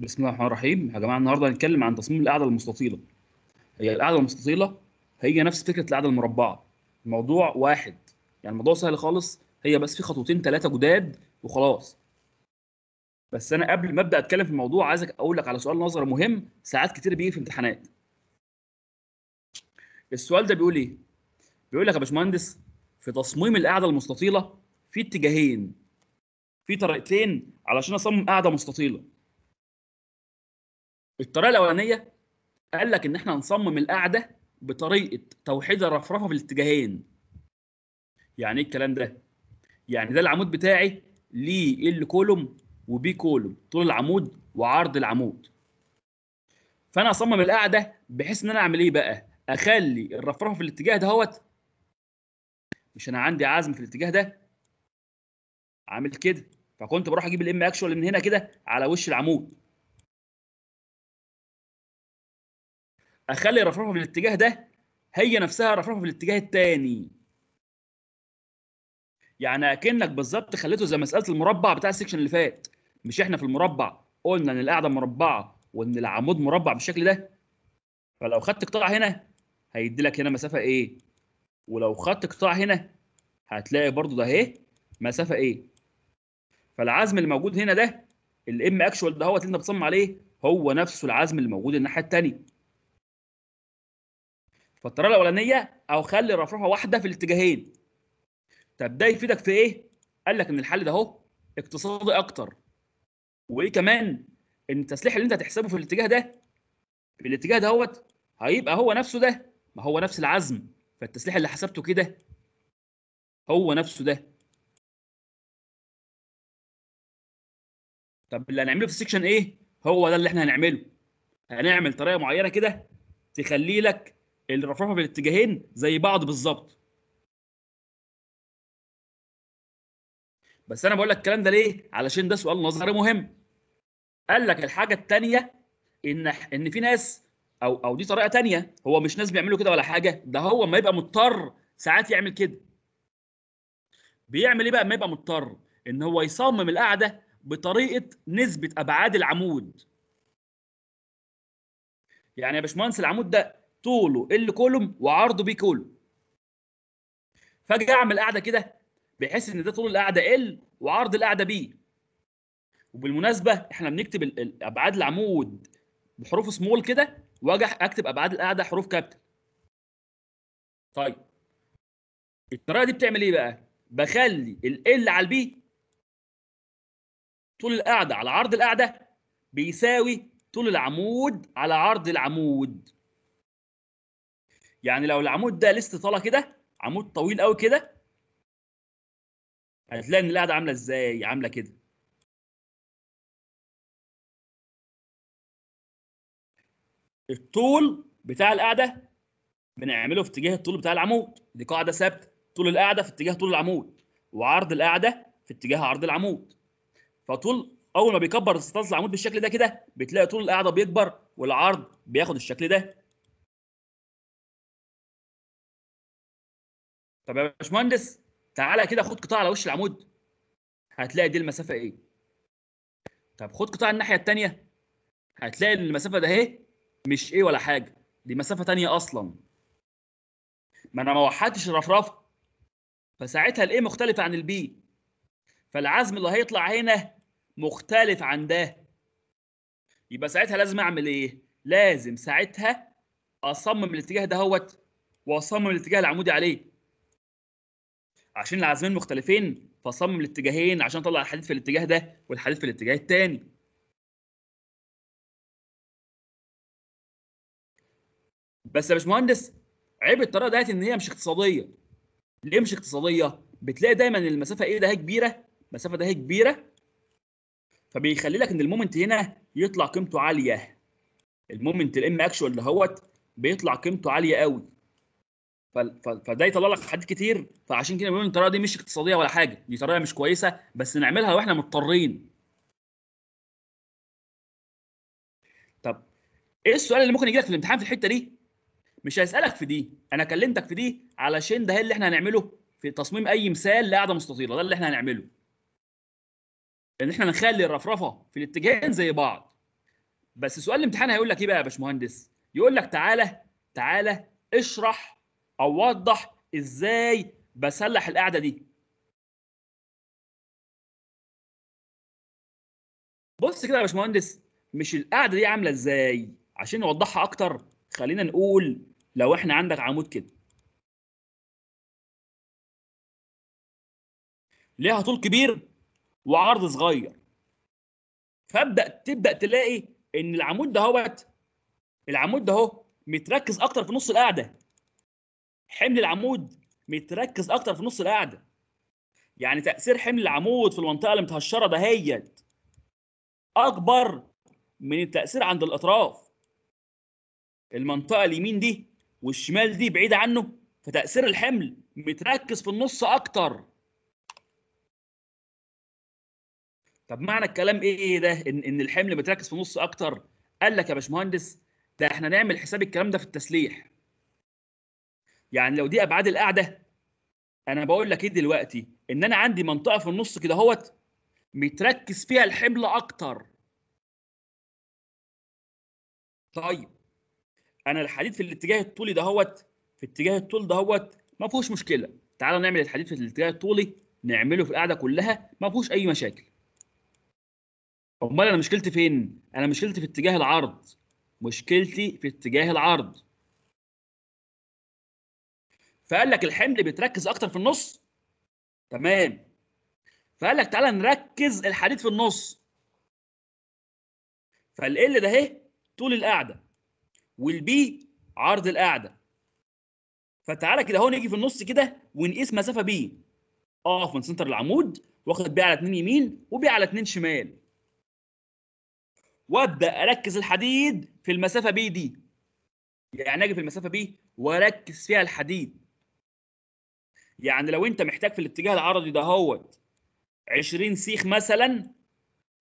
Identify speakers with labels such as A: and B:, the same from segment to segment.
A: بسم الله الرحمن الرحيم يا جماعه النهارده هنتكلم عن تصميم القاعده المستطيله هي القاعده المستطيله هي نفس فكره القاعده المربعه الموضوع واحد يعني الموضوع سهل خالص هي بس في خطوتين ثلاثه جداد وخلاص بس انا قبل ما ابدا اتكلم في الموضوع عايزك اقول لك على سؤال نظري مهم ساعات كتير بيجي في امتحانات السؤال ده بيقول ايه بيقول لك يا باشمهندس في تصميم القاعده المستطيله في اتجاهين في طريقتين علشان اصمم قاعده مستطيله الطريقه الاولانيه قال لك ان احنا نصمم القعده بطريقه توحيد الرفرفه في الاتجاهين يعني ايه الكلام ده يعني ده العمود بتاعي ليه ال كولوم وبي كولوم طول العمود وعرض العمود فانا اصمم القاعده بحيث ان انا اعمل ايه بقى اخلي الرفرفه في الاتجاه هوت مش انا عندي عزم في الاتجاه ده عامل كده فكنت بروح اجيب الام اكشوال من هنا كده على وش العمود
B: اخلي رفرفه في الاتجاه ده
A: هي نفسها رفرفه في الاتجاه الثاني يعني اكنك بالظبط خليته زي مساله المربع بتاع السكشن اللي فات مش احنا في المربع قلنا ان القاعده مربعه وان العمود مربع بالشكل ده فلو خدت قطاع هنا هيدي لك هنا مسافه ايه ولو خدت قطاع هنا هتلاقي برضو ده ايه مسافه ايه فالعزم اللي موجود هنا ده الام اكشوال ده هو اللي انت بتصمم عليه هو نفسه العزم اللي موجود الناحيه الثانيه فالطريقه الاولانيه او خلي الرفرفه واحده في الاتجاهين طب ده يفيدك في ايه قال لك ان الحل ده اهو اقتصادي اكتر وايه كمان ان التسليح اللي انت هتحسبه في الاتجاه ده في الاتجاه دهوت هيبقى هو نفسه ده ما هو نفس العزم فالتسليح اللي حسبته كده هو نفسه ده
B: طب اللي هنعمله في السكشن ايه
A: هو ده اللي احنا هنعمله هنعمل طريقه معينه كده تخلي لك الرفرفه في الاتجاهين زي بعض بالظبط بس انا بقول لك الكلام ده ليه علشان ده سؤال نظري مهم قال لك الحاجه الثانيه ان ان في ناس او او دي طريقه ثانيه هو مش ناس بيعملوا كده ولا حاجه ده هو ما يبقى مضطر ساعات يعمل كده بيعمل ايه بقى ما يبقى مضطر ان هو يصمم القاعده بطريقه نسبه ابعاد العمود يعني يا باشمهندس العمود ده طوله ال كولوم وعرضه بي كولوم فاجي اعمل قاعده كده بحيث ان ده طول القاعده ال وعرض القاعده بي وبالمناسبه احنا بنكتب ابعاد العمود بحروف سمول كده واجي اكتب ابعاد القاعده حروف كابيتال طيب الطريقه دي بتعمل ايه بقى بخلي ال ال على البي طول القاعده على عرض القاعده بيساوي طول العمود على عرض العمود يعني لو العمود ده لسه طالع كده عمود طويل قوي كده
B: هتلاقي ان القاعده عامله ازاي عامله كده
A: الطول بتاع القاعده بنعمله في اتجاه الطول بتاع العمود دي قاعده ثابته طول القاعده في اتجاه طول العمود وعرض القاعده في اتجاه عرض العمود فطول اول ما بيكبر استطيل العمود بالشكل ده كده بتلاقي طول القاعده بيكبر والعرض بياخد الشكل ده
B: طب يا باشمهندس تعالى كده خد قطاع على وش
A: العمود هتلاقي دي المسافه ايه طب خد قطاع الناحيه الثانيه هتلاقي المسافه ده اهي مش ايه ولا حاجه دي مسافه ثانيه اصلا ما انا ما وحدتش الرفرفه فساعتها الايه مختلفه عن البي فالعزم اللي هيطلع هنا مختلف عن ده يبقى ساعتها لازم اعمل ايه لازم ساعتها اصمم الاتجاه دهوت واصمم الاتجاه العمودي عليه عشان العزمين مختلفين فصمم الاتجاهين عشان اطلع الحديد في الاتجاه ده والحديد في الاتجاه الثاني
B: بس يا باشمهندس
A: عيب الطريقه ديت ان هي مش اقتصاديه ليه مش اقتصاديه بتلاقي دايما المسافه ايه ده هي كبيره المسافه ده هي كبيره فبيخلي لك ان المومنت هنا يطلع قيمته عاليه المومنت الام اكشوال دهوت بيطلع قيمته عاليه قوي فده يطلع لك حاجات كتير فعشان كده بيقولوا الطريقه دي مش اقتصاديه ولا حاجه دي طريقه مش كويسه بس نعملها واحنا مضطرين طب ايه السؤال اللي ممكن يجي لك في الامتحان في الحته دي مش هيسالك في دي انا كلمتك في دي علشان ده اللي احنا هنعمله في تصميم اي مثال لقاعده مستطيله ده اللي احنا هنعمله ان احنا نخلي الرفرفه في الاتجاهين زي بعض بس سؤال الامتحان هيقول لك ايه بقى يا باشمهندس يقول لك تعالى تعالى اشرح اوضح ازاي بسلح القاعده دي
B: بص كده يا باشمهندس مش القاعده دي عامله ازاي عشان نوضحها اكتر خلينا نقول لو احنا عندك عمود كده
A: ليها طول كبير وعرض صغير فابدا تبدا تلاقي ان العمود ده هوت العمود ده اهو متركز اكتر في نص القاعده حمل العمود متركز اكتر في نص القعده يعني تاثير حمل العمود في المنطقه اللي متهشره دهيت اكبر من التاثير عند الاطراف المنطقه اليمين دي والشمال دي بعيده عنه فتاثير الحمل متركز في النص اكتر طب معنى الكلام ايه ده ان ان الحمل متركز في النص اكتر قال لك يا باشمهندس ده احنا نعمل حساب الكلام ده في التسليح يعني لو دي ابعاد القاعده انا بقول لك ايه دلوقتي ان انا عندي منطقه في النص كده اهوت متركز فيها الحمل اكتر طيب انا الحديد في الاتجاه الطولي دهوت في اتجاه الطول دهوت ما فيهوش مشكله تعالوا نعمل الحديد في الاتجاه الطولي نعمله في القاعده كلها ما فيهوش اي مشاكل امال انا مشكلتي فين انا مشكلتي في اتجاه العرض مشكلتي في اتجاه العرض فقال لك الحمل بيتركز اكتر في النص تمام فقال لك تعالى نركز الحديد في النص فالال ده اهي طول القاعده والبي عرض القاعده فتعالى كده اهو نيجي في النص كده ونقيس مسافه بي اقف من سنتر العمود واخد بي على 2 يمين وبي على 2 شمال وابدا اركز الحديد في المسافه بي دي يعني اجي في المسافه بي واركز فيها الحديد يعني لو انت محتاج في الاتجاه العرضي ده هوت 20 سيخ مثلا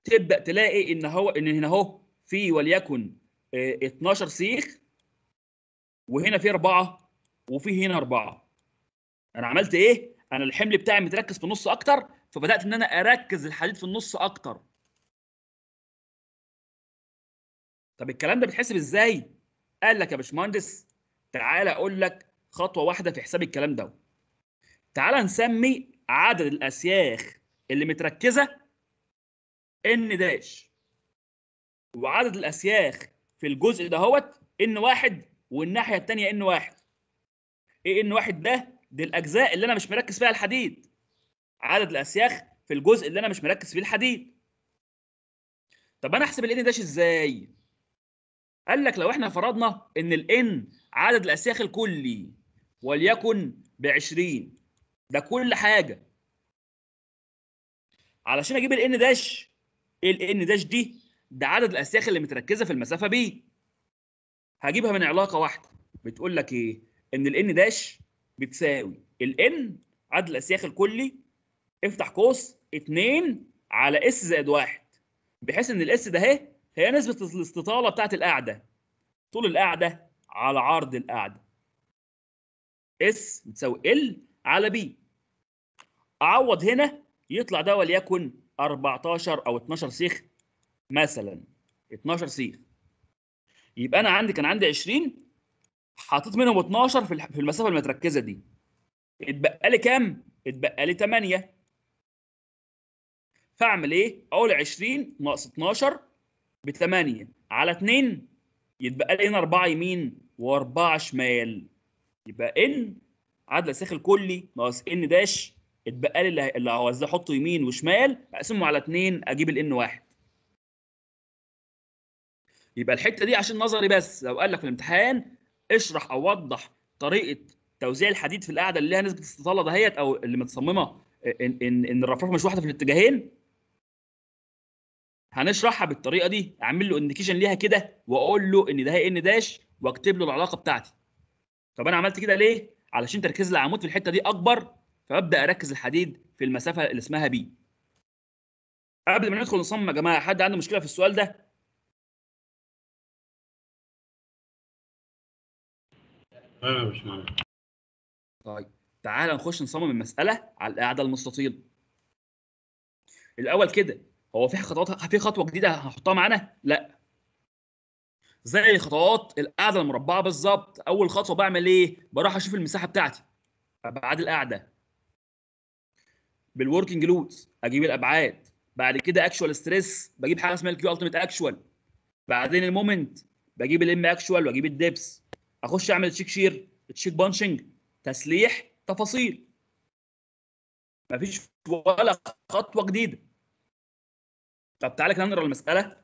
A: تبدا تلاقي ان هو ان هنا اهو في وليكن 12 آه، سيخ وهنا في اربعه وفي هنا اربعه انا عملت ايه انا الحمل بتاعي متركز في النص اكتر فبدات ان انا اركز الحديد في النص اكتر طب الكلام ده بيتحسب ازاي قال لك يا باشمهندس تعالى اقول لك خطوه واحده في حساب الكلام ده تعال نسمي عدد الاسياخ اللي متركزه ان داش وعدد الاسياخ في الجزء دهوت ان واحد والناحيه الثانيه ان واحد ايه ان واحد ده دي الاجزاء اللي انا مش مركز فيها الحديد عدد الاسياخ في الجزء اللي انا مش مركز فيه الحديد طب انا احسب الان داش ازاي قال لك لو احنا فرضنا ان الان عدد الاسياخ الكلي وليكن ب 20 ده كل حاجه علشان اجيب ان داش ايه ان داش دي ده عدد الاسياخ اللي متركزه في المسافه بي هجيبها من علاقه واحده بتقول لك ايه ان ان داش بتساوي ان عدد الاسياخ الكلي افتح قوس 2 على اس زائد 1 بحيث ان الاس ده اهي هي نسبه الاستطاله بتاعه القاعده طول القاعده على عرض القاعده اس بتساوي ال على بي اعوض هنا يطلع ده وليكن 14 او 12 سيخ مثلا 12 سيخ يبقى انا عندي كان عندي 20 حطيت منهم 12 في المسافه المتركزه دي اتبقى لي كام اتبقى لي 8 فاعمل ايه اقول 20 ناقص 12 ب 8 على 2 يتبقى لي هنا 4 يمين و4 شمال يبقى ان عدل ساخن الكلي ناقص ان داش اتبقى لي اللي هوزعه احطه يمين وشمال اقسمه على 2 اجيب الان واحد يبقى الحته دي عشان نظري بس لو قال لك في الامتحان اشرح او وضح طريقه توزيع الحديد في القاعده اللي ليها نسبه استطاله دهيت او اللي متصممه ان ان, إن الرفرفه مش واحده في الاتجاهين هنشرحها بالطريقه دي اعمل له انديكيشن ليها كده واقول له ان ده هي ان داش واكتب له العلاقه بتاعتي طب انا عملت كده ليه علشان تركيز العمود في الحته دي اكبر فببدا اركز الحديد في المسافه اللي اسمها بي قبل ما ندخل نصمم يا جماعه حد عنده مشكله في السؤال ده لا مش طيب تعال نخش نصمم المساله على القاعده المستطيله الاول كده هو في خطوات في خطوه جديده هحطها معانا لا زي خطوات القاعده المربعه بالظبط اول خطوه بعمل ايه بروح اشوف المساحه بتاعتي ابعاد القاعده بالوركينج لوز اجيب الابعاد بعد كده اكشوال ستريس بجيب حاجه اسمها الكيو التيميت اكشوال بعدين المومنت بجيب الام اكشوال واجيب الدبس اخش اعمل تشيك شير تشيك بانشنج تسليح تفاصيل مفيش ولا خطوه جديده طب تعالى كده نقرا المساله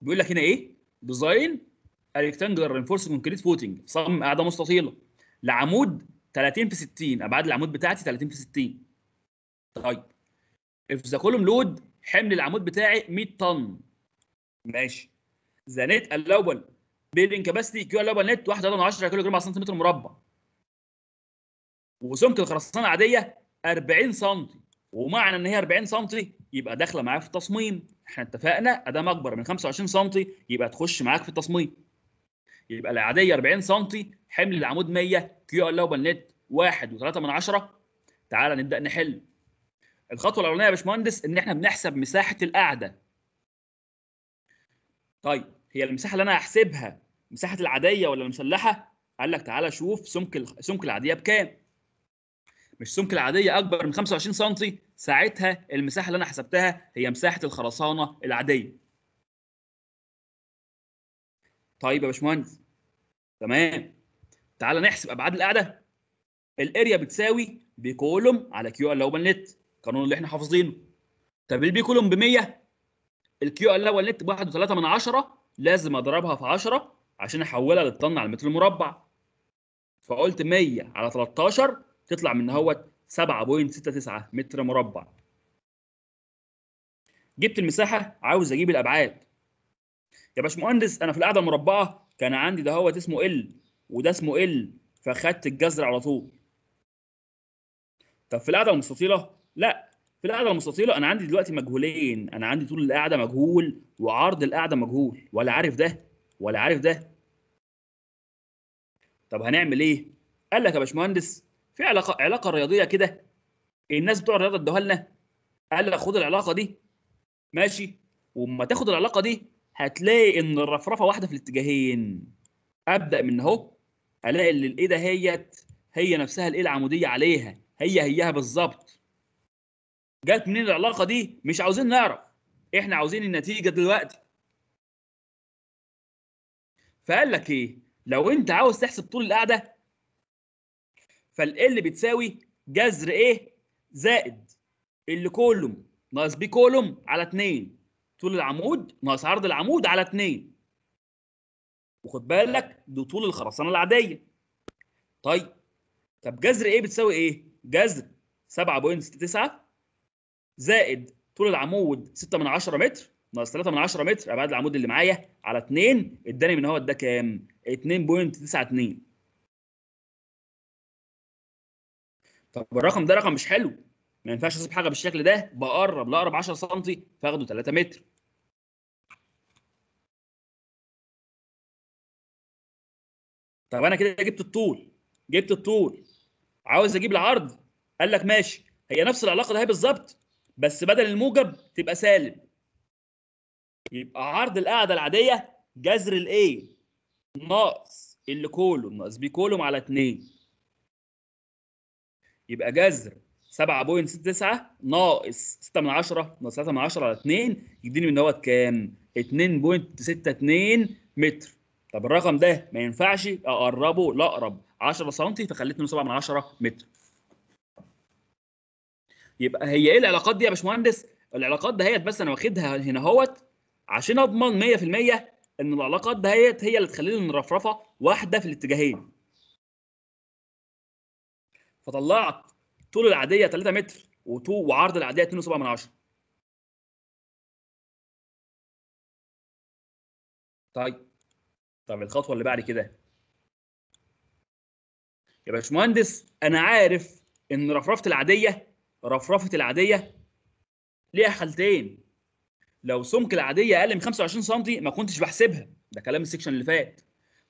A: بيقول لك هنا ايه ديزاين ريكتانجلر رينفورس كونكريت فوتنج صمم قاعده مستطيله لعمود 30 في 60 ابعاد العمود بتاعتي 30 في 60 طيب اف ذا كولوم لود حمل العمود بتاعي 100 طن ماشي ذا نت الاول building كاباستي كيو الاول نت 1.10 كيلو جرام على سنتيمتر مربع وسمك الخرسانه عاديه 40 سم ومعنى ان هي 40 سم يبقى داخله معايا في التصميم احنا اتفقنا ادام اكبر من 25 سم يبقى تخش معاك في التصميم يبقى العاديه 40 سم حمل العمود 100 كيو ال وبنلت 1 و3 من 10 تعالى نبدا نحل الخطوه الاولانيه يا باشمهندس ان احنا بنحسب مساحه القاعده طيب هي المساحه اللي انا هحسبها مساحه العاديه ولا المسلحه قال لك تعالى شوف سمك سمك العاديه بكام مش سمك العاديه اكبر من 25 سم ساعتها المساحه اللي انا حسبتها هي مساحه الخرسانه العاديه طيب يا باشمهندس تمام تعال نحسب ابعاد القاعده الاريا بتساوي بي كولوم على كيو ال اوبن نت القانون اللي احنا حافظينه طب البي كولوم ب 100 الكيو ال اوبن نت ب 1.3 لازم اضربها في 10 عشان احولها للطن على المتر المربع فقلت 100 على 13 تطلع من هوت 7.69 متر مربع جبت المساحه عاوز اجيب الابعاد يا باشمهندس انا في القاعده المربعه كان عندي ده هوت اسمه ال وده اسمه ال فاخدت الجذر على طول طب في القاعده المستطيله لا في القاعده المستطيله انا عندي دلوقتي مجهولين انا عندي طول القاعده مجهول وعرض القاعده مجهول ولا عارف ده ولا عارف ده طب هنعمل ايه قال لك يا باشمهندس في علاقه علاقه رياضيه كده الناس بتوع الرياضه ادوها لنا قال لك خد العلاقه دي ماشي وما تاخد العلاقه دي هتلاقي ان الرفرفه واحده في الاتجاهين ابدا من اهو الاقي ان الايه ده هيت هي نفسها الايه العموديه عليها هي هيها بالظبط جت منين العلاقه دي مش عاوزين نعرف احنا عاوزين النتيجه دلوقتي فقال لك ايه لو انت عاوز تحسب طول القعده فال بتساوي جذر ايه زائد اللي كولوم ناقص بي كولوم على 2 طول العمود ناقص عرض العمود على 2 وخد بالك ده طول الخرسانه العاديه طيب طب جذر ايه بتساوي ايه جذر 7.9 زائد طول العمود 6 من 10 متر ناقص 3 من 10 متر ابعاد العمود اللي معايا على 2 اداني من هو ده كام 2.92 طب الرقم ده رقم مش حلو ما ينفعش اسيب حاجه بالشكل ده بقرب لاقرب 10 سم فاخده 3 متر
B: طب انا كده جبت الطول
A: جبت الطول عاوز اجيب العرض قال لك ماشي هي نفس العلاقه ده بالظبط بس بدل الموجب تبقى سالب يبقى عرض القاعده العاديه جذر الايه ناقص اللي كولوم ناقص بي كولوم على 2 يبقى جذر 7.69 ناقص 6 من 10 ناقص 3 من 10 على 2 يديني من دوت كام؟ 2.62 متر طب الرقم ده ما ينفعش اقربه لاقرب 10 سم فخليت منه 7 من 10 متر يبقى هي ايه العلاقات دي يا باشمهندس؟ العلاقات دهيت بس انا واخدها هنا اهوت عشان اضمن 100% ان العلاقات دهيت هي اللي تخليني الرفرفه واحده في الاتجاهين فطلعت طول العاديه 3 متر و وعرض العاديه 2.7 طيب طب الخطوه اللي بعد كده يا باشمهندس انا عارف ان رفرفه العاديه رفرفه العاديه ليها حالتين لو سمك العاديه اقل من 25 سم ما كنتش بحسبها ده كلام السكشن اللي فات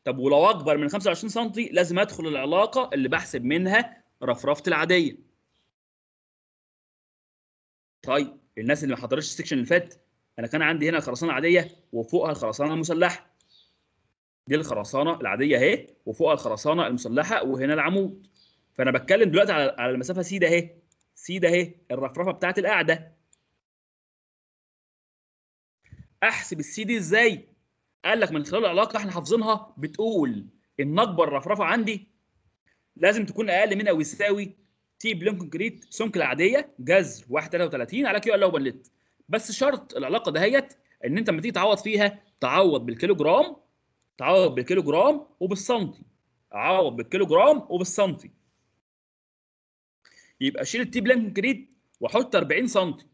A: طب ولو اكبر من 25 سم لازم ادخل العلاقه اللي بحسب منها رفرفت العاديه طيب الناس اللي ما حضرتش السكشن اللي فات انا كان عندي هنا الخرسانه العاديه وفوقها الخرسانه المسلحه دي الخرسانه العاديه اهي وفوقها الخرسانه المسلحه وهنا العمود فانا بتكلم دلوقتي على على المسافه سي ده اهي سي ده اهي الرفرفه بتاعه القاعده احسب السي دي ازاي قال لك من خلال العلاقه احنا حافظينها بتقول ان اكبر رفرفه عندي لازم تكون اقل من او يساوي تي بلون كونكريت سمك العاديه جذر 1.33 على كيو ال او بلت بس شرط العلاقه دهيت ان انت لما تيجي تعوض فيها تعوض بالكيلو جرام تعوض بالكيلو جرام وبالسنتي اعوض بالكيلو جرام وبالسنتي يبقى شيل التي بلان كونكريت واحط 40 سنتي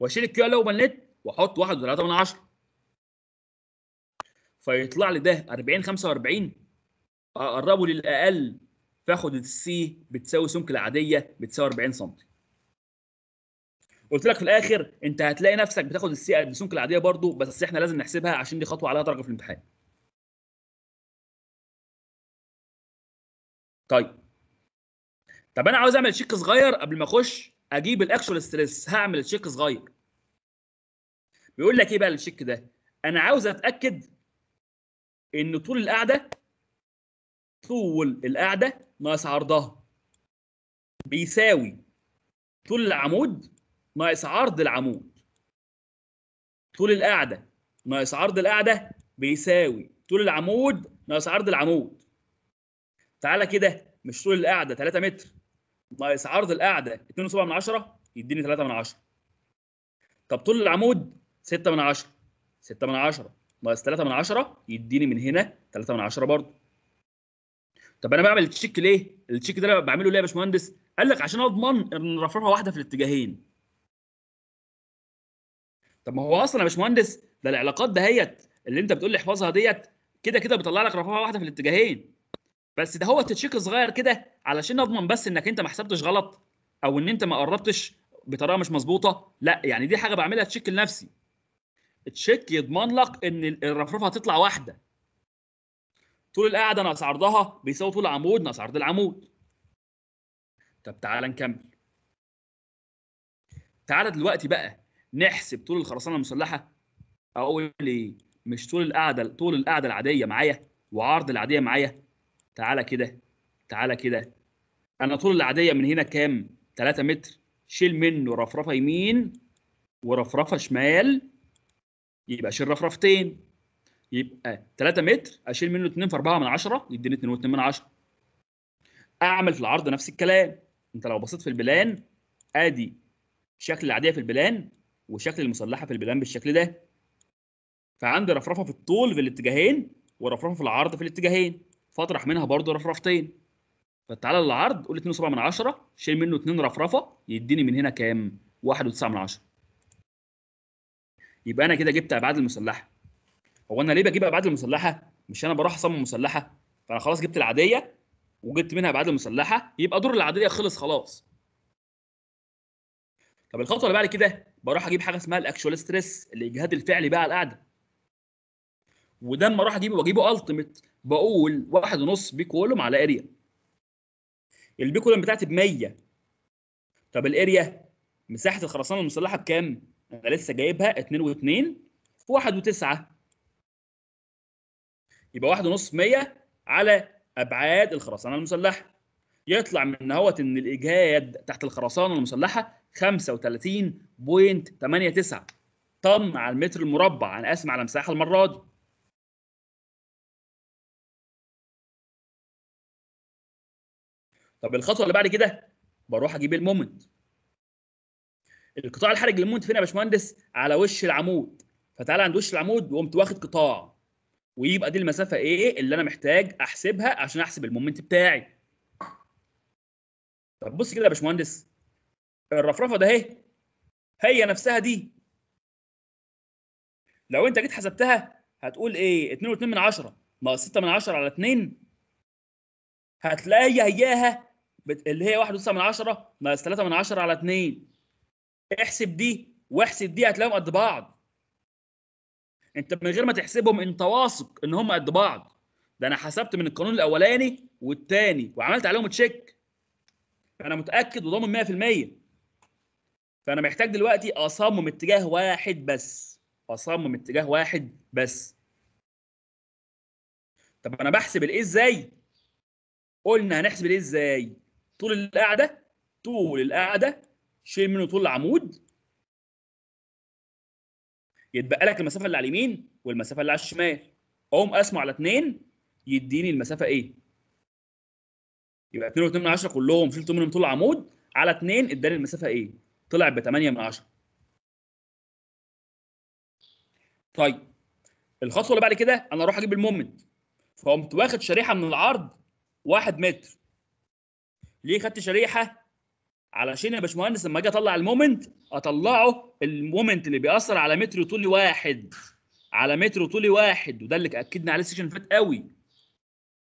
A: واشيل الكيو ال او بلت واحط 1.3 فيطلع لي ده 40 45 اقربه للاقل فاخد السي بتساوي سمك العاديه بتساوي 40 سم قلت لك في الاخر انت هتلاقي نفسك بتاخد السي قد سمك العاديه برضو بس
B: احنا لازم نحسبها عشان دي خطوه عليها درجه في الامتحان
A: طيب طب انا عاوز اعمل تشيك صغير قبل ما اخش اجيب الاكشوال ستريس هعمل تشيك صغير بيقول لك ايه بقى التشيك ده انا عاوز اتاكد ان طول القعده طول القاعده ناقص عرضها بيساوي طول العمود ناقص عرض العمود طول القاعده ناقص عرض القاعده بيساوي طول العمود ناقص عرض العمود تعالى كده مش طول القاعده 3 متر ناقص عرض القاعده 2.7 من 10 يديني 3 من 10 طب طول العمود 6 من 10 6 من 10 ناقص 3 من 10 يديني من هنا 3 من 10 برضه طب انا بعمل التشيك ليه؟ التشيك ده انا بعمله ليه يا باشمهندس؟ قال لك عشان اضمن ان رفرفه واحده في الاتجاهين. طب ما هو اصلا يا باشمهندس ده العلاقات دهيت اللي انت بتقول لي احفظها ديت كده كده بيطلع لك رفرفه واحده في الاتجاهين. بس ده هو تشيك صغير كده علشان اضمن بس انك انت ما حسبتش غلط او ان انت ما قربتش بطريقه مش مظبوطه لا يعني دي حاجه بعملها تشيك لنفسي التشيك يضمن لك ان الرفرفه هتطلع واحده طول القاعده ناقص عرضها بيساوي طول عمود ناقص عرض العمود طب تعالى نكمل تعالى دلوقتي بقى نحسب طول الخرسانه المسلحه اقول ايه مش طول القاعده طول القاعده العاديه معايا وعرض العاديه معايا تعالى كده تعالى كده انا طول العاديه من هنا كام 3 متر شيل منه رفرفه يمين ورفرفه شمال يبقى شيل رفرفتين يبقى 3 متر اشيل منه 2 في 4 من 10 يديني 2 و2 من 10 اعمل في العرض نفس الكلام انت لو بصيت في البلان ادي شكل العاديه في البلان وشكل المسلحه في البلان بالشكل ده فعندي رفرفه في الطول في الاتجاهين ورفرفه في العرض في الاتجاهين فاطرح منها برضو رفرفتين فتعالى للعرض قول 2.7 من 10 شيل منه 2 رفرفه يديني من هنا كام 1.9 من 10 يبقى انا كده جبت ابعاد المسلحه هو انا ليه بجيب ابعاد المسلحه مش انا بروح اصمم مسلحه فانا خلاص جبت العاديه وجبت منها ابعاد المسلحه يبقى دور العاديه خلص خلاص طب الخطوه اللي بعد كده بروح اجيب حاجه اسمها الاكشوال ستريس الاجهاد الفعلي بقى على القعده وده اما اروح اجيبه واجيبه التيمت بقول واحد ونص بي كولوم على اريا البي كولوم بتاعتي ب 100 طب الاريا مساحه الخرسانه المسلحه بكام؟ انا لسه جايبها 2 و2 في 1 و9 يبقى واحد ونص مية على ابعاد الخرسانه المسلحه يطلع من هو ان الاجهاد تحت الخرسانه المسلحه 35.89 طن على المتر المربع انا قاسم
B: على مساحه المره دي
A: طب الخطوه اللي بعد كده بروح اجيب المومنت القطاع الحرج للمومنت فين يا باشمهندس على وش العمود فتعالى عند وش العمود وقمت واخد قطاع ويبقى دي المسافه ايه اللي انا محتاج احسبها عشان احسب المومنت بتاعي طب بص كده يا باشمهندس الرفرفه ده اهي هي نفسها دي لو انت جيت حسبتها هتقول ايه 2.2 من 10 ناقص 6 من 10 على 2 هتلاقي هياها اللي هي 1.9 من 10 ناقص 3 من 10 على 2 احسب دي واحسب دي هتلاقيهم قد بعض انت من غير ما تحسبهم انت واثق ان هم قد بعض ده انا حسبت من القانون الاولاني والثاني وعملت عليهم تشيك فانا متاكد وضامن 100% فانا محتاج دلوقتي اصمم اتجاه واحد بس اصمم اتجاه واحد بس طب انا بحسب الايه ازاي قلنا هنحسب الايه ازاي طول القعده طول القعده شيل منه طول العمود يتبقى لك المسافه اللي على اليمين والمسافه اللي على الشمال اقوم قاسمه على 2 يديني المسافه ايه يبقى 2 و2 من 10 كلهم شلت منهم طول العمود على 2 اداني المسافه ايه طلعت ب 8 من 10 طيب الخطوه اللي بعد كده انا اروح اجيب المومنت فقمت واخد شريحه من العرض 1 متر ليه خدت شريحه علشان يا باشمهندس لما اجي اطلع المومنت اطلعه المومنت اللي بيأثر على متر طولي واحد على متر طولي واحد وده اللي اكدنا عليه السيشن فات قوي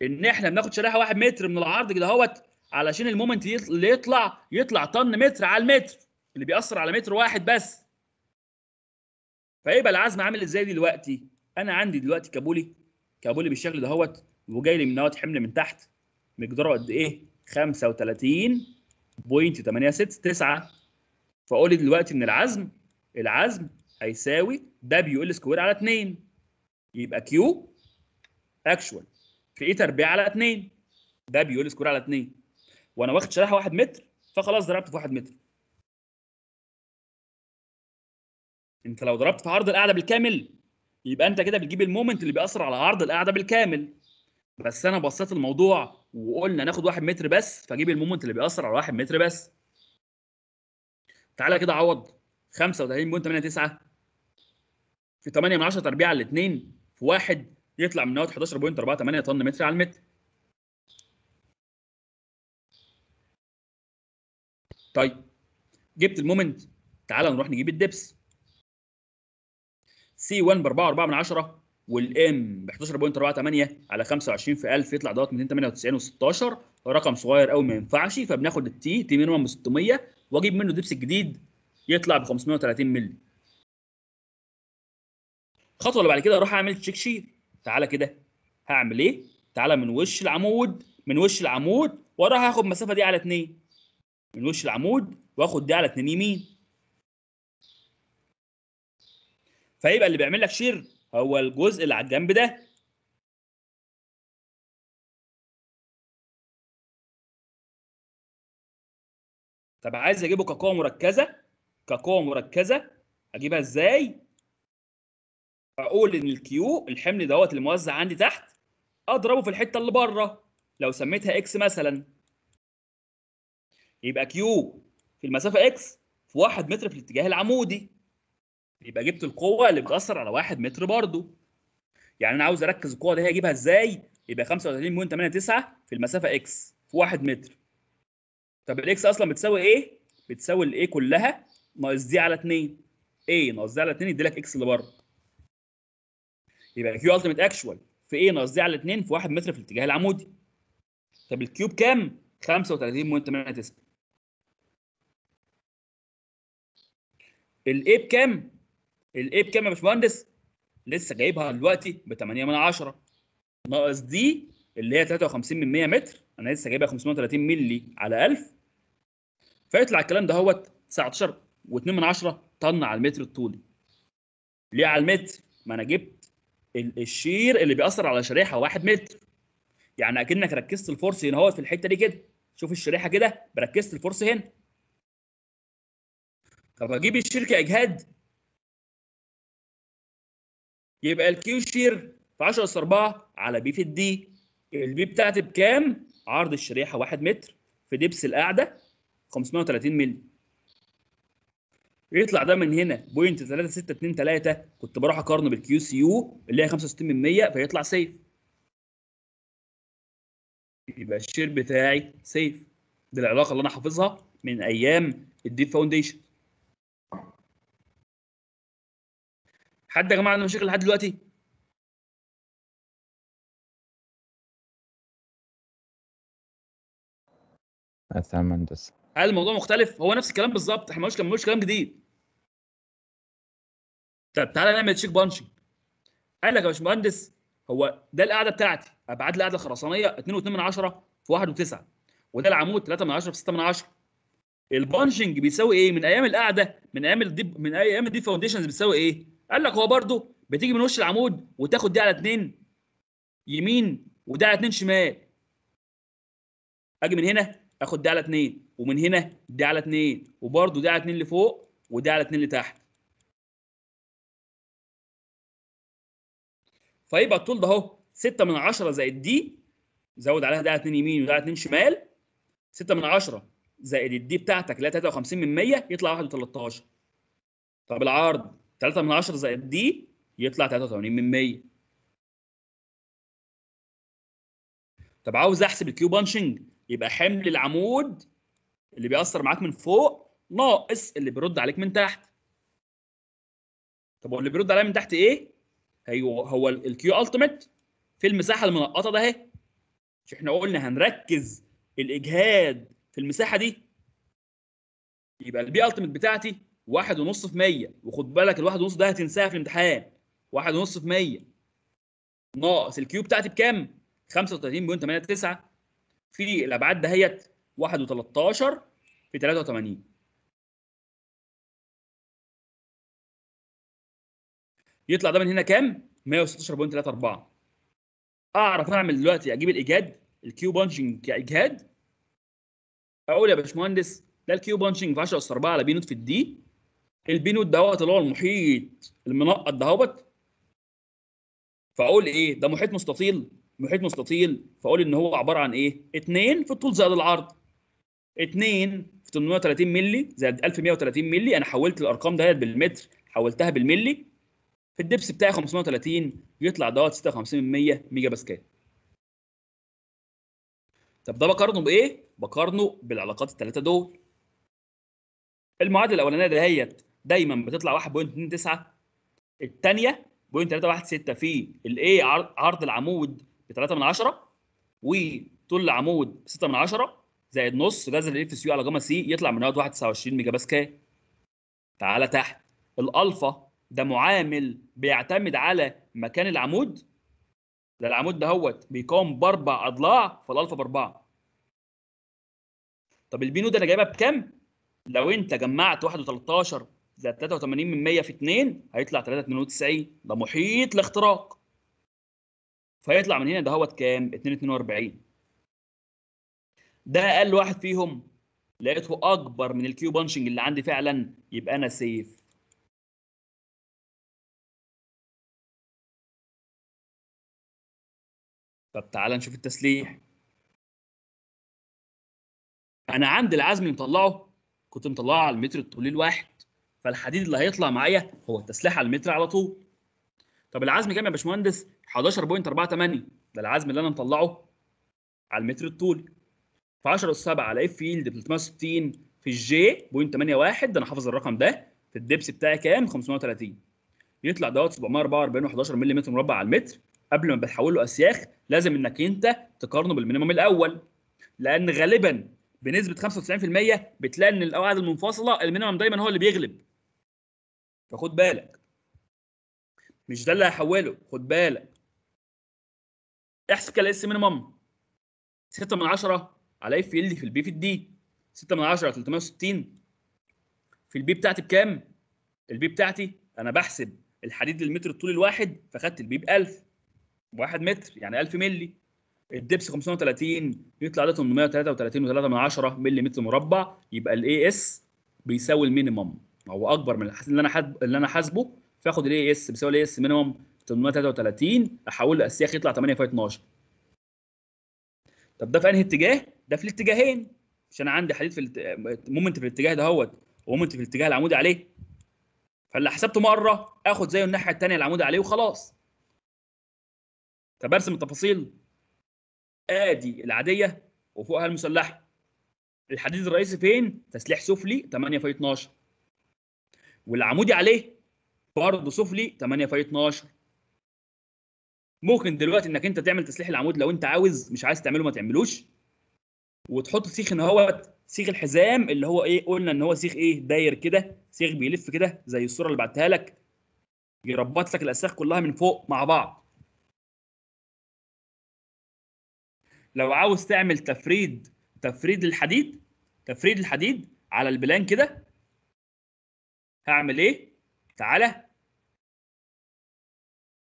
A: ان احنا بناخد شريحه واحد متر من العرض كده اهوت علشان المومنت اللي يطلع يطلع طن متر على المتر اللي بيأثر على متر واحد بس فيبقى العزم عامل ازاي دلوقتي؟ انا عندي دلوقتي كابولي كابولي بالشكل دهوت وجاي لي من نواة حمل من تحت مقداره قد ايه؟ 35 0.869 لي دلوقتي ان العزم العزم هيساوي دبليو ال سكوير على 2 يبقى كيو اكشوال في ايه تربيع على 2 دبليو ال سكوير على 2 وانا واخد شريحه 1 متر فخلاص ضربت في 1 متر انت لو ضربت في عرض القاعده بالكامل يبقى انت كده بتجيب المومنت اللي بيأثر على عرض القاعده بالكامل بس انا بصيت الموضوع وقلنا ناخد واحد متر بس فاجيب المومنت اللي بيأثر على واحد متر بس تعالى كده عوض 35.89 في 8 من 10 تربيع على الاثنين في واحد يطلع من نواة 11.48 طن متر على المتر طيب جبت المومنت تعالى نروح نجيب الدبس سي 1 ب 4.4 من 10 والام ب 11.48 على 25 في 1000 يطلع دوت 298 و16 رقم صغير قوي ما ينفعش فبناخد التي تي مينيمم 600 واجيب منه دبس الجديد يطلع ب 530 مللي الخطوه اللي بعد كده اروح اعمل تشيك شيت تعالى كده هعمل ايه تعالى من وش العمود من وش العمود واروح هاخد المسافه دي على 2 من وش العمود واخد دي على 2 يمين فيبقى اللي بيعمل لك شير
B: هو الجزء اللي على الجنب ده طب عايز اجيبه كقوه مركزه
A: كقوه مركزه اجيبها ازاي اقول ان الكيو الحمل دوت اللي موزع عندي تحت اضربه في الحته اللي بره لو سميتها اكس مثلا يبقى كيو في المسافه اكس في 1 متر في الاتجاه العمودي يبقى جبت القوه اللي بتاثر على 1 متر برضه يعني انا عاوز اركز القوه دي هي اجيبها ازاي يبقى 35.89 في المسافه اكس في 1 متر طب الاكس اصلا بتساوي ايه بتساوي الايه كلها ناقص دي على 2 ايه ناقص دي على 2 يديلك اكس اللي بره يبقى كيو التيميت اكشوال في ايه ناقص دي على 2 في 1 متر في الاتجاه العمودي طب الكيوب كام 35.89 الايه بكام الاي بكام يا باشمهندس؟ لسه جايبها دلوقتي ب 8 من 10 ناقص دي اللي هي 53 من 100 متر انا لسه جايبها 530 مللي على 1000 فيطلع الكلام ده هو 19 و2 من 10 طن على المتر الطولي ليه على المتر؟ ما انا جبت الشير اللي بيأثر على شريحه 1 متر يعني اكنك ركزت الفورس هنا اهوت في الحته دي كده شوف الشريحه كده بركزت الفورس هنا
B: طب اجيب الشركه اجهاد
A: يبقى الكيو شير في 10 اس 4 على بي في الدي البي بتاعتي بكام؟ عرض الشريحه 1 متر في دبس القاعده 530 مللي يطلع ده من هنا بوينت 3623 كنت بروح اقارنه بالكيو سي يو اللي هي 65% فيطلع سيف يبقى الشير بتاعي سيف دي العلاقه اللي انا حافظها من ايام الديب فاونديشن حد يا جماعه عنده مشاكل لحد دلوقتي
B: اسامه مهندس هل الموضوع مختلف هو نفس الكلام بالظبط احنا ما
A: قلناش كلام جديد طب تعالى نعمل تشيك بانشنج قال لك يا باشمهندس هو ده القاعده بتاعتي ابعاد القاعده الخرسانيه 2.2 في 1 و9 وده العمود 3 من 10 في 6 من 10 البانشنج بيساوي ايه من ايام القاعده من ايام الديب من ايام الديب فاونديشنز بيساوي ايه قال لك هو برضه بتيجي من وش العمود وتاخد دي على اتنين يمين وده على اتنين شمال اجي من هنا اخد ده على اتنين ومن هنا ده على اتنين وبرضه ده على اتنين لفوق وده على اتنين لتحت فيبقى الطول ده اهو 6 من 10 زائد دي زود عليها ده على اتنين يمين وده على اتنين شمال 6 من 10 زائد الدي بتاعتك اللي هي 53 من 100 يطلع 1.13 طب العرض 3 من 10 زائد دي يطلع 83 من 100 طب عاوز احسب الكيو بانشنج يبقى حمل العمود اللي بيأثر معاك من فوق ناقص اللي بيرد عليك من تحت طب واللي بيرد عليا من تحت ايه ايوه هو الكيو التيميت في المساحه المنقطه ده اهي مش احنا قلنا هنركز الاجهاد في المساحه دي يبقى البي التيميت بتاعتي واحد ونص في 100 وخد بالك الواحد ونص ده هتنساها في الامتحان واحد ونص في 100 ناقص الكيو بتاعتي بكام؟ 35.89 في الابعاد دهيت 113 في 83
B: يطلع ده من هنا كام؟
A: 116.34 اعرف اعمل دلوقتي اجيب الايجاد الكيو بانشنج كاجهاد اقول يا باشمهندس ده الكيو بانشنج في 10 اس 4 على بي نوت في الدي البينوت دهوت اللي هو المحيط المنقط دهوت فاقول ايه ده محيط مستطيل محيط مستطيل فاقول ان هو عباره عن ايه 2 في الطول زائد العرض 2 في 830 مللي زائد 1130 مللي انا حولت الارقام دهيت بالمتر حولتها بالملي في الدبس بتاعي 530 يطلع دوت 56% ميجا باسكال طب ده بقارنه بايه بقارنه بالعلاقات الثلاثه دول المعادله الاولانيه دهيت دايما بتطلع 1.29 الثانيه 0.316 في الاي عرض العمود ب 3 من 10 وطول العمود ب 6 من 10 زائد نص لازم الاف سي على جاما سي يطلع من 21 ميجا باسكال تعالى تحت الالفا ده معامل بيعتمد على مكان العمود ده العمود دهوت بيقام باربع اضلاع فالالفا باربعه طب البينو ده انا جايبها بكام؟ لو انت جمعت 1 و13 زائد 83 من 100 في 2 هيطلع 392 ده محيط الاختراق فيطلع من هنا ده كام 242 ده اقل واحد فيهم لقيته اكبر من الكيو بانشنج اللي عندي
B: فعلا يبقى انا سيف طب تعالى نشوف التسليح
A: انا عندي العزم اللي مطلعه كنت مطلعه على المتر الطولي الواحد فالحديد اللي هيطلع معايا هو التسليح على المتر على طول طب العزم كام يا باشمهندس 11.48 ده العزم اللي انا مطلعه على المتر الطولي في 10 اس 7 على اف يلد ب 360 في الجي بوينت 81 ده انا حافظ الرقم ده في الدبس بتاعي كام 530 يطلع دوت 744 و11 ملم مربع على المتر قبل ما بتحول له اسياخ لازم انك انت تقارنه بالمينيموم الاول لان غالبا بنسبه 95% بتلاقي ان القواعد المنفصله المينيموم دايما هو اللي بيغلب فخد بالك مش ده اللي هيحوله خد بالك احسب كالاس مينيمم 6 من 10 على اف ال في البي في الدي 6 من 10 360 في البي بتاعتي بكام؟ البي بتاعتي انا بحسب الحديد للمتر الطول الواحد فاخدت البي ب 1000 1 متر يعني 1000 مللي الدبس 530 يطلع ده 833.3 و مللي متر مربع يبقى الاي اس بيساوي المينيمم هو اكبر من اللي انا حاسبه اللي انا حاسبه فاخد الاي اس بيساوي الاي اس مينيمم 833 احوله الاسياخ يطلع 8 في 12 طب ده في انهي اتجاه؟ ده في الاتجاهين عشان عندي حديد في الت... مومنت في الاتجاه دهوت ومومنت في الاتجاه العمودي عليه فاللي حسبته مره اخد زيه الناحيه الثانيه العمودي عليه وخلاص طب ارسم التفاصيل ادي العاديه وفوقها المسلحه الحديد الرئيسي فين؟ تسليح سفلي 8 في 12 والعمودي عليه برضه سفلي 8 في 12 ممكن دلوقتي انك انت تعمل تسليح العمود لو انت عاوز مش عايز تعمله ما تعملوش وتحط سيخ ان هو سيخ الحزام اللي هو ايه قلنا ان هو سيخ ايه داير كده سيخ بيلف كده زي الصوره اللي بعتها لك يربط لك الاسلاك كلها من فوق مع بعض لو عاوز تعمل تفريد تفريد الحديد تفريد الحديد على البلان كده هعمل ايه تعالى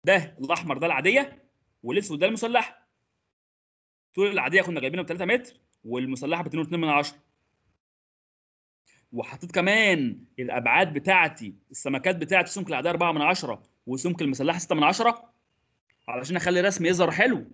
A: ده الاحمر ده العاديه والاسود ده المسلحه طول العاديه كنا جايبينها ب 3 متر والمسلحه ب 2.2 من 10 وحطيت كمان الابعاد بتاعتي السمكات بتاعتي سمك العاديه 4 من 10 وسمك المسلحه 6 من 10 علشان اخلي رسمي يظهر حلو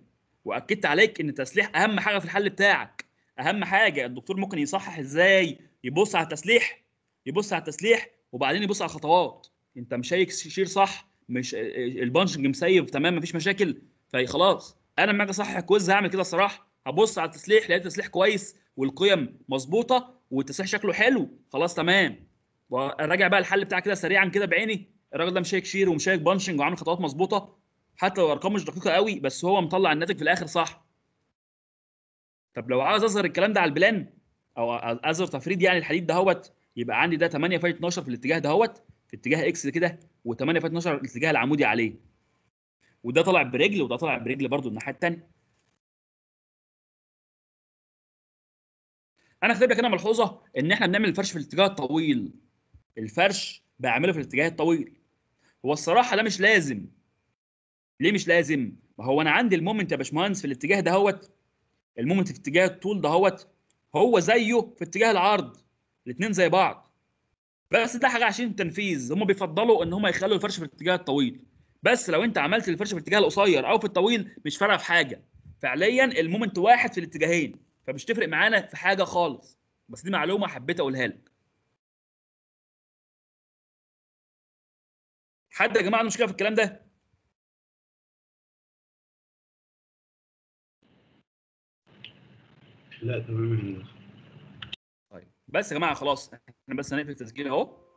A: واكدت عليك ان التسليح اهم حاجه في الحل بتاعك اهم حاجه الدكتور ممكن يصحح ازاي يبص على التسليح يبص على التسليح وبعدين يبص على الخطوات انت مشايك شير صح مش البانشنج مسيب تمام مفيش مشاكل فخلاص طيب انا لما اجي اصحح الكويز هعمل كده الصراحه هبص على التسليح لقيت التسليح كويس والقيم مظبوطه والتسليح شكله حلو خلاص تمام وراجع بقى الحل بتاعي كده سريعا كده بعيني الراجل ده مشايك شير ومشايك بانشنج وعامل خطوات مظبوطه حتى لو ارقام مش دقيقه قوي بس هو مطلع الناتج في الاخر صح طب لو عاوز اظهر الكلام ده على البلان او اظهر تفريد يعني الحديد دهوت يبقى عندي ده 8 فايت 12 في الاتجاه دهوت في اتجاه اكس كده و8 فايت 12 الاتجاه العمودي عليه وده طالع برجل وده طالع برجل برضو الناحيه الثانيه انا خدت لك هنا ملحوظه ان احنا بنعمل الفرش في الاتجاه الطويل الفرش بعمله في الاتجاه الطويل هو الصراحه ده مش لازم ليه مش لازم ما هو انا عندي المومنت يا باشمهندس في الاتجاه دهوت المومنت في اتجاه الطول دهوت هو زيه في اتجاه العرض الاثنين زي بعض بس ده حاجه عشان التنفيذ هم بيفضلوا ان هم يخلوا الفرش في الاتجاه الطويل بس لو انت عملت الفرش في الاتجاه القصير او في الطويل مش فارقه في حاجه فعليا المومنت واحد في الاتجاهين فمش تفرق معانا في حاجه خالص بس دي معلومه حبيت اقولها لك
B: حد يا جماعه عنده مشكله في الكلام ده لا تمام بس يا جماعه خلاص احنا بس هنقفل التسجيل اهو